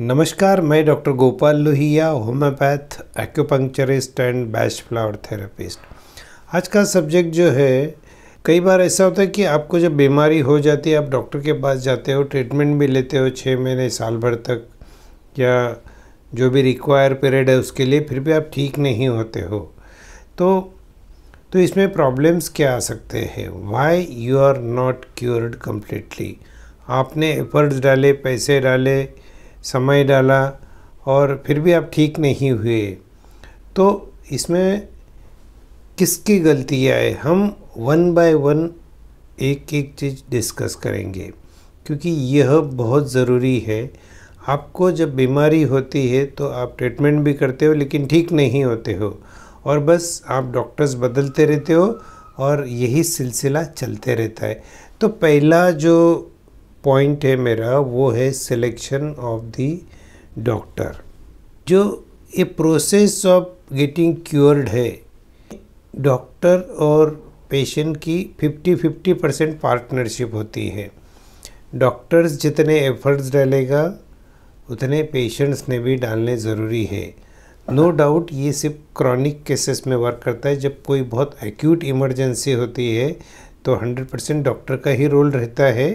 नमस्कार मैं doctor Gopal Lohia homeopath acupuncturist and Bach flower therapist आज का सब्जेक्ट जो है कई बार ऐसा होता है कि आपको जब बीमारी हो जाती है आप डॉक्टर के पास जाते हो ट्रीटमेंट भी लेते हो छः महीने साल भर तक या जो भी रिक्वायर पीरियड है उसके लिए फिर भी आप ठीक नहीं होते हो तो तो इसमें प्रॉब्लम्स क्या आ सकते हैं why you are not cured completely आपने एफर्ट्स डाले पैसे डाले समय डाला और फिर भी आप ठीक नहीं हुए तो इसमें किसकी गलती आए हम वन बाय वन एक एक चीज़ डिस्कस करेंगे क्योंकि यह बहुत ज़रूरी है आपको जब बीमारी होती है तो आप ट्रीटमेंट भी करते हो लेकिन ठीक नहीं होते हो और बस आप डॉक्टर्स बदलते रहते हो और यही सिलसिला चलते रहता है तो पहला जो पॉइंट है मेरा वो है सिलेक्शन ऑफ द डॉक्टर जो ये प्रोसेस ऑफ गेटिंग क्योर्ड है डॉक्टर और पेशेंट की 50-50 परसेंट पार्टनरशिप होती है डॉक्टर्स जितने एफर्ट्स डालेगा उतने पेशेंट्स ने भी डालने ज़रूरी है नो no डाउट ये सिर्फ क्रॉनिक केसेस में वर्क करता है जब कोई बहुत एक्यूट इमरजेंसी होती है तो 100 परसेंट डॉक्टर का ही रोल रहता है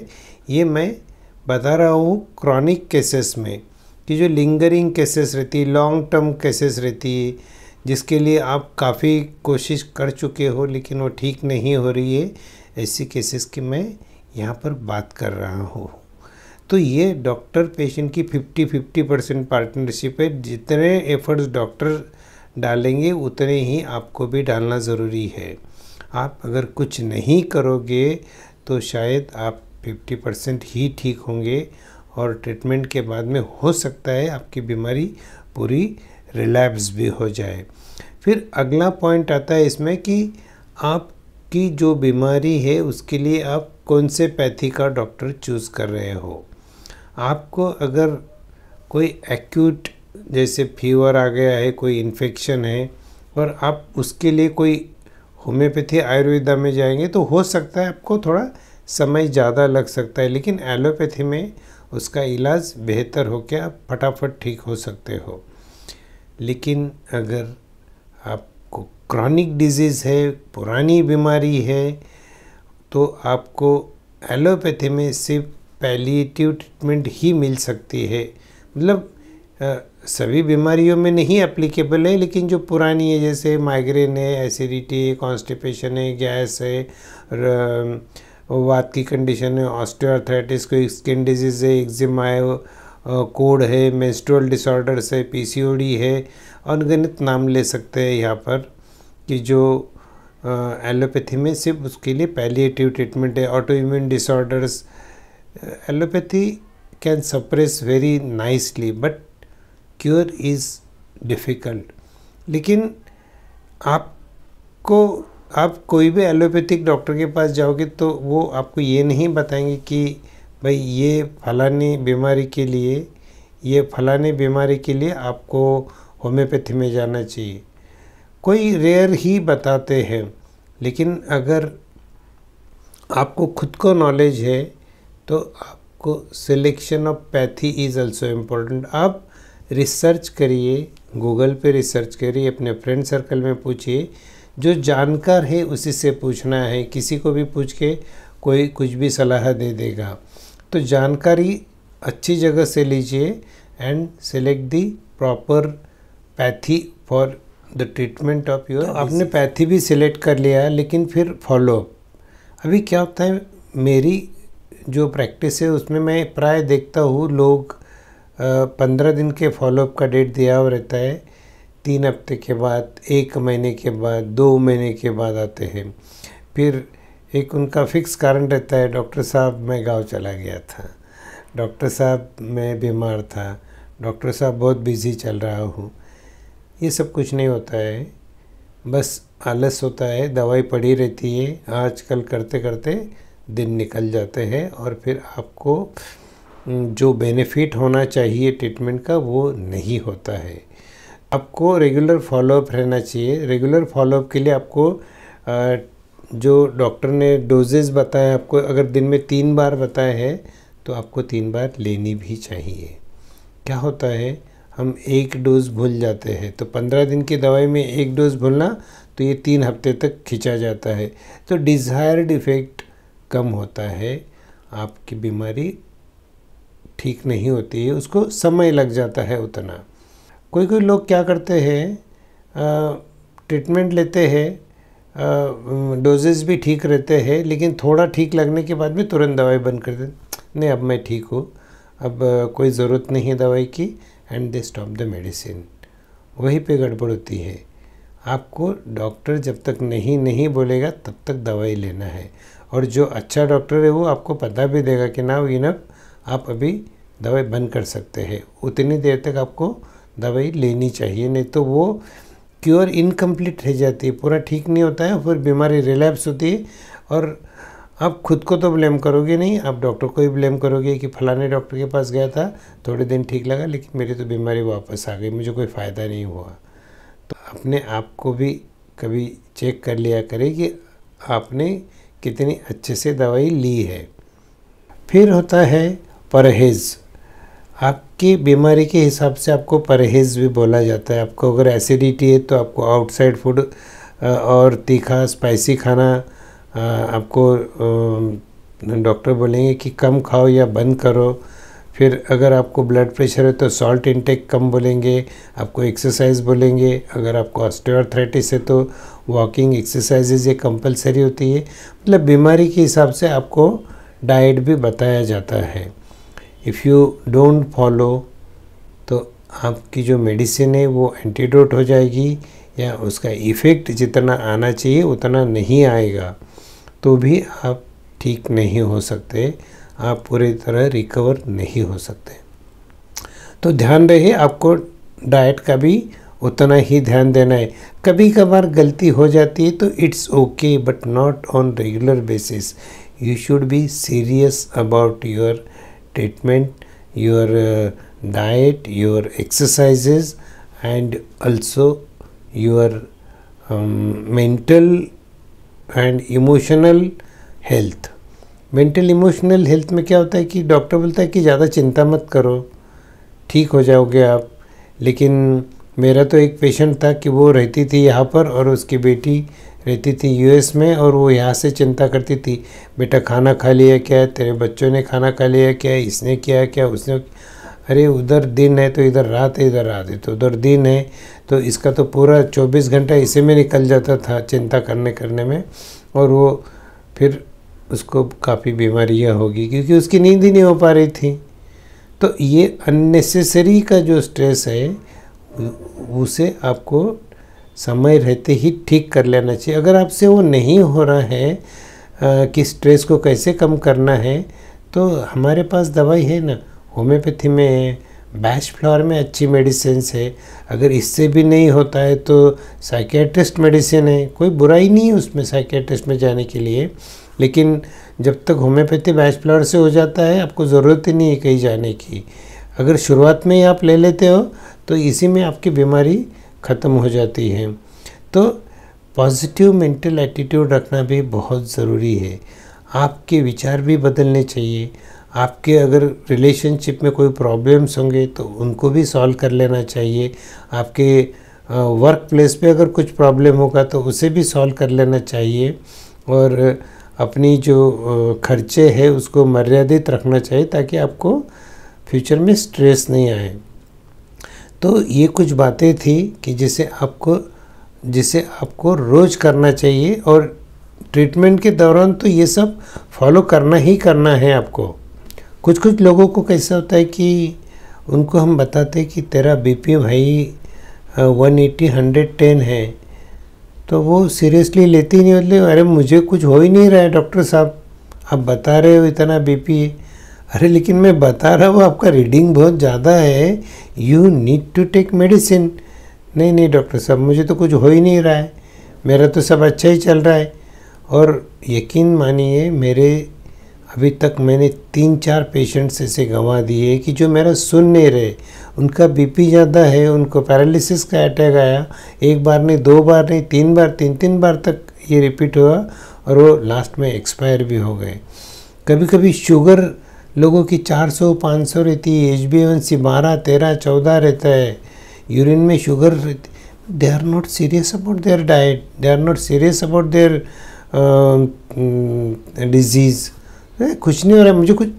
ये मैं बता रहा हूँ क्रॉनिक केसेस में कि जो लिंगरिंग केसेस रहती है लॉन्ग टर्म केसेस रहती है जिसके लिए आप काफ़ी कोशिश कर चुके हो लेकिन वो ठीक नहीं हो रही है ऐसी केसेस की मैं यहाँ पर बात कर रहा हूँ तो ये डॉक्टर पेशेंट की 50 50 परसेंट पार्टनरशिप है जितने एफर्ट्स डॉक्टर डालेंगे उतने ही आपको भी डालना ज़रूरी है आप अगर कुछ नहीं करोगे तो शायद आप फिफ्टी परसेंट ही ठीक होंगे और ट्रीटमेंट के बाद में हो सकता है आपकी बीमारी पूरी रिलैप्स भी हो जाए फिर अगला पॉइंट आता है इसमें कि आपकी जो बीमारी है उसके लिए आप कौन से पैथी का डॉक्टर चूज़ कर रहे हो आपको अगर कोई एक्यूट जैसे फीवर आ गया है कोई इन्फेक्शन है और आप उसके लिए कोई होम्योपैथी आयुर्वेदा में जाएंगे तो हो सकता है आपको थोड़ा समय ज़्यादा लग सकता है लेकिन एलोपैथी में उसका इलाज बेहतर हो क्या आप फटाफट ठीक हो सकते हो लेकिन अगर आपको क्रॉनिक डिजीज़ है पुरानी बीमारी है तो आपको एलोपैथी में सिर्फ पैलिएटिव ट्रीटमेंट ही मिल सकती है मतलब सभी बीमारियों में नहीं एप्लीकेबल है लेकिन जो पुरानी है जैसे माइग्रेन है एसिडिटी है कॉन्स्टिपेशन है गैस है र, वात की कंडीशन है ऑस्टियोथराइटिस कोई स्किन डिजीज़ है एक्जिमा है कोड है मेंस्ट्रुअल डिसऑर्डर्स है पीसीओडी है अनगणित नाम ले सकते हैं यहाँ पर कि जो एलोपैथी में सिर्फ उसके लिए पैलिएटिव ट्रीटमेंट है auto immune disorders allopathy can suppress very nicely but cure is difficult लेकिन आपको आप कोई भी एलोपैथिक डॉक्टर के पास जाओगे तो वो आपको ये नहीं बताएंगे कि भाई ये फलानी बीमारी के लिए ये फलानी बीमारी के लिए आपको होम्योपैथी में जाना चाहिए कोई रेयर ही बताते हैं लेकिन अगर आपको खुद को नॉलेज है तो आपको selection of pathy is also important आप रिसर्च करिए गूगल पे रिसर्च करिए अपने फ्रेंड सर्कल में पूछिए जो जानकार है उसी से पूछना है किसी को भी पूछ के कोई कुछ भी सलाह दे देगा तो जानकारी अच्छी जगह से लीजिए and select the proper pathy for the treatment of your आपने पैथी भी सिलेक्ट कर लिया है लेकिन फिर फॉलोअप अभी क्या होता है मेरी जो प्रैक्टिस है उसमें मैं प्राय देखता हूँ लोग पंद्रह दिन के फॉलोअप का डेट दिया हुआ रहता है तीन हफ्ते के बाद एक महीने के बाद दो महीने के बाद आते हैं फिर एक उनका फिक्स कारण रहता है डॉक्टर साहब मैं गांव चला गया था डॉक्टर साहब मैं बीमार था डॉक्टर साहब बहुत बिज़ी चल रहा हूँ ये सब कुछ नहीं होता है बस आलस होता है दवाई पड़ी रहती है आजकल करते करते दिन निकल जाते हैं और फिर आपको जो बेनिफिट होना चाहिए ट्रीटमेंट का वो नहीं होता है आपको रेगुलर फॉलोअप रहना चाहिए रेगुलर फॉलोअप के लिए आपको जो डॉक्टर ने डोजेज बताए आपको अगर दिन में तीन बार बताए हैं तो आपको तीन बार लेनी भी चाहिए क्या होता है हम एक डोज भूल जाते हैं तो पंद्रह दिन की दवाई में एक डोज भूलना तो ये तीन हफ्ते तक खींचा जाता है तो डिज़ायर्ड इफ़ेक्ट कम होता है आपकी बीमारी ठीक नहीं होती है उसको समय लग जाता है उतना कोई कोई लोग क्या करते हैं ट्रीटमेंट लेते हैं डोजेज भी ठीक रहते हैं लेकिन थोड़ा ठीक लगने के बाद भी तुरंत दवाई बंद कर देते नहीं अब मैं ठीक हूँ अब कोई ज़रूरत नहीं है दवाई की and they stop the medicine वहीं पे गड़बड़ होती है आपको डॉक्टर जब तक नहीं नहीं बोलेगा तब तक दवाई लेना है और जो अच्छा डॉक्टर है वो आपको पता भी देगा कि ना इनफ आप अभी दवाई बंद कर सकते हैं उतनी देर तक आपको दवाई लेनी चाहिए नहीं तो वो क्योर इनकम्प्लीट रह जाती है पूरा ठीक नहीं होता है फिर बीमारी रिलैप्स होती है और आप खुद को तो ब्लेम करोगे नहीं आप डॉक्टर को ही ब्लेम करोगे कि फलाने डॉक्टर के पास गया था थोड़े दिन ठीक लगा लेकिन मेरी तो बीमारी वापस आ गई मुझे कोई फ़ायदा नहीं हुआ तो अपने आप को भी कभी चेक कर लिया करें कि आपने कितनी अच्छे से दवाई ली है फिर होता है परहेज़ आप कि बीमारी के हिसाब से आपको परहेज़ भी बोला जाता है आपको अगर एसिडिटी है तो आपको आउटसाइड फूड और तीखा स्पाइसी खाना आपको डॉक्टर बोलेंगे कि कम खाओ या बंद करो फिर अगर आपको ब्लड प्रेशर है तो सॉल्ट इंटेक कम बोलेंगे आपको एक्सरसाइज बोलेंगे अगर आपको ऑस्टियोआर्थराइटिस है तो वॉकिंग एक्सरसाइजेज ये कंपलसरी होती है मतलब बीमारी के हिसाब से आपको डाइट भी बताया जाता है इफ़ यू डोंट फॉलो तो आपकी जो मेडिसिन है वो एंटीडोट हो जाएगी या उसका इफ़ेक्ट जितना आना चाहिए उतना नहीं आएगा तो भी आप ठीक नहीं हो सकते आप पूरी तरह रिकवर नहीं हो सकते तो ध्यान रहे आपको डाइट का भी उतना ही ध्यान देना है कभी कभार गलती हो जाती है तो it's okay but not on regular basis you should be serious about your treatment, your uh, diet, your exercises and also your um, mental and emotional health mental emotional health में क्या होता है कि डॉक्टर बोलता है कि ज़्यादा चिंता मत करो ठीक हो जाओगे आप लेकिन मेरा तो एक पेशेंट था कि वो रहती थी यहाँ पर और उसकी बेटी रहती थी यूएस में और वो यहाँ से चिंता करती थी बेटा खाना खा लिया क्या है तेरे बच्चों ने खाना खा लिया क्या है इसने किया क्या उसने अरे उधर दिन है तो इधर रात है इधर रात है तो उधर दिन है तो इसका तो पूरा 24 घंटा इसी में निकल जाता था चिंता करने करने में और वो फिर उसको काफ़ी बीमारियाँ होगी क्योंकि उसकी नींद ही नहीं हो पा रही थी तो ये अननेसेसरी का जो स्ट्रेस है उसे आपको समय रहते ही ठीक कर लेना चाहिए अगर आपसे वो नहीं हो रहा है आ, कि स्ट्रेस को कैसे कम करना है तो हमारे पास दवाई है ना होम्योपैथी में है बैश फ्लावर में अच्छी मेडिसिन है अगर इससे भी नहीं होता है तो साइकेट्रिस्ट मेडिसिन है कोई बुराई नहीं है उसमें साइकेट्रिस्ट में जाने के लिए लेकिन जब तक होम्योपैथी बैश फ्लावर से हो जाता है आपको ज़रूरत ही नहीं है कहीं जाने की अगर शुरुआत में ही आप ले लेते हो तो इसी में आपकी बीमारी ख़त्म हो जाती है तो पॉजिटिव मेंटल एटीट्यूड रखना भी बहुत ज़रूरी है आपके विचार भी बदलने चाहिए आपके अगर रिलेशनशिप में कोई प्रॉब्लम्स होंगे तो उनको भी सॉल्व कर लेना चाहिए आपके वर्क प्लेस पर अगर कुछ प्रॉब्लम होगा तो उसे भी सॉल्व कर लेना चाहिए और अपनी जो खर्चे हैं उसको मर्यादित रखना चाहिए ताकि आपको फ्यूचर में स्ट्रेस नहीं आए तो ये कुछ बातें थी कि जिसे आपको जिसे आपको रोज़ करना चाहिए और ट्रीटमेंट के दौरान तो ये सब फॉलो करना ही करना है आपको कुछ कुछ लोगों को कैसा होता है कि उनको हम बताते हैं कि तेरा बीपी भाई वन एटी हंड्रेड टेन है तो वो सीरियसली लेती नहीं होती मतलब, अरे मुझे कुछ हो ही नहीं रहा है डॉक्टर साहब आप बता रहे हो इतना बीपी है अरे लेकिन मैं बता रहा हूँ आपका रीडिंग बहुत ज़्यादा है you need to take medicine नहीं नहीं डॉक्टर साहब मुझे तो कुछ हो ही नहीं रहा है मेरा तो सब अच्छा ही चल रहा है और यकीन मानिए मेरे अभी तक मैंने तीन चार पेशेंट्स ऐसे गंवा दिए कि जो मेरा सुन नहीं रहे उनका बीपी ज़्यादा है उनको पैरालिसिस का अटैक आया एक बार नहीं दो बार नहीं तीन बार तीन तीन बार तक ये रिपीट हुआ और वो लास्ट में एक्सपायर भी हो गए कभी कभी शुगर लोगों की 400 500 रहती है एच बी वन सी बारह तेरह चौदह रहता है यूरिन में शुगर रहती they are not serious about their diet they are not serious about their disease कुछ नहीं हो रहा मुझे कुछ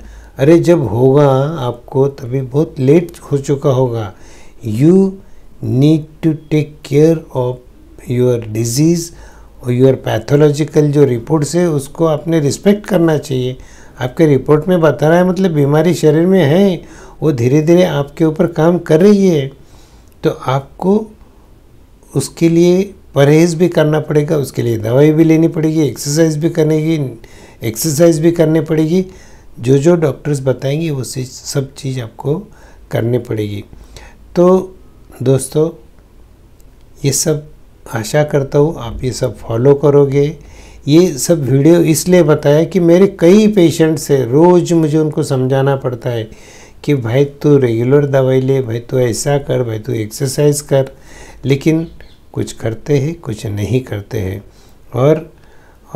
अरे जब होगा आपको तभी बहुत लेट हो चुका होगा you need to take care of your disease और योर पैथोलॉजिकल जो रिपोर्ट्स है उसको आपने रिस्पेक्ट करना चाहिए आपके रिपोर्ट में बता रहा है मतलब बीमारी शरीर में है वो धीरे धीरे आपके ऊपर काम कर रही है तो आपको उसके लिए परहेज भी करना पड़ेगा उसके लिए दवाई भी लेनी पड़ेगी एक्सरसाइज भी करने की एक्सरसाइज भी करनी पड़ेगी जो जो डॉक्टर्स बताएंगे वो सब चीज़ आपको करनी पड़ेगी तो दोस्तों ये सब आशा करता हूँ आप ये सब फॉलो करोगे ये सब वीडियो इसलिए बताया कि मेरे कई पेशेंट्स से रोज़ मुझे उनको समझाना पड़ता है कि भाई तू रेगुलर दवाई ले भाई तू ऐसा कर भाई तू एक्सरसाइज कर लेकिन कुछ करते हैं कुछ नहीं करते हैं और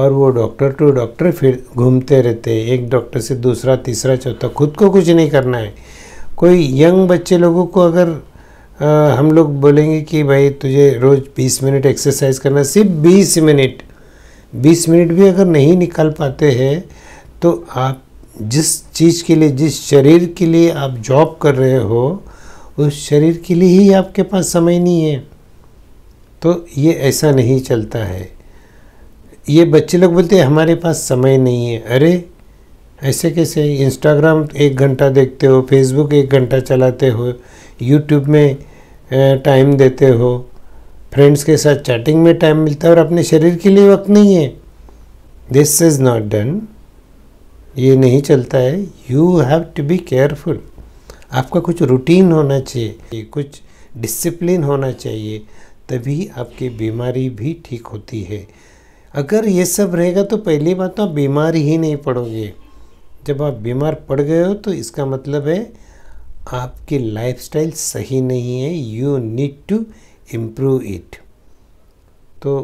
और वो डॉक्टर टू डॉक्टर फिर घूमते रहते हैं एक डॉक्टर से दूसरा तीसरा चौथा खुद को कुछ नहीं करना है कोई यंग बच्चे लोगों को अगर आ, हम लोग बोलेंगे कि भाई तुझे रोज़ 20 मिनट एक्सरसाइज करना सिर्फ 20 मिनट बीस मिनट भी अगर नहीं निकाल पाते हैं तो आप जिस चीज़ के लिए जिस शरीर के लिए आप जॉब कर रहे हो उस शरीर के लिए ही आपके पास समय नहीं है तो ये ऐसा नहीं चलता है ये बच्चे लोग बोलते हैं हमारे पास समय नहीं है अरे ऐसे कैसे इंस्टाग्राम एक घंटा देखते हो फेसबुक एक घंटा चलाते हो यूट्यूब में टाइम देते हो फ्रेंड्स के साथ चैटिंग में टाइम मिलता है और अपने शरीर के लिए वक्त नहीं है दिस इज़ नॉट डन ये नहीं चलता है you have to be careful आपका कुछ रूटीन होना चाहिए कुछ डिसिप्लिन होना चाहिए तभी आपकी बीमारी भी ठीक होती है अगर ये सब रहेगा तो पहली बात तो आप बीमार ही नहीं पड़ोगे जब आप बीमार पड़ गए हो तो इसका मतलब है आपकी लाइफस्टाइल सही नहीं है you need to improve it तो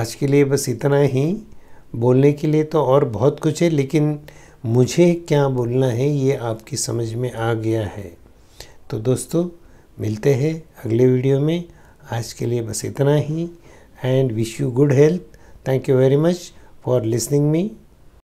आज के लिए बस इतना ही बोलने के लिए तो और बहुत कुछ है लेकिन मुझे क्या बोलना है ये आपकी समझ में आ गया है तो दोस्तों मिलते हैं अगले वीडियो में आज के लिए बस इतना ही and wish you good health thank you very much for listening me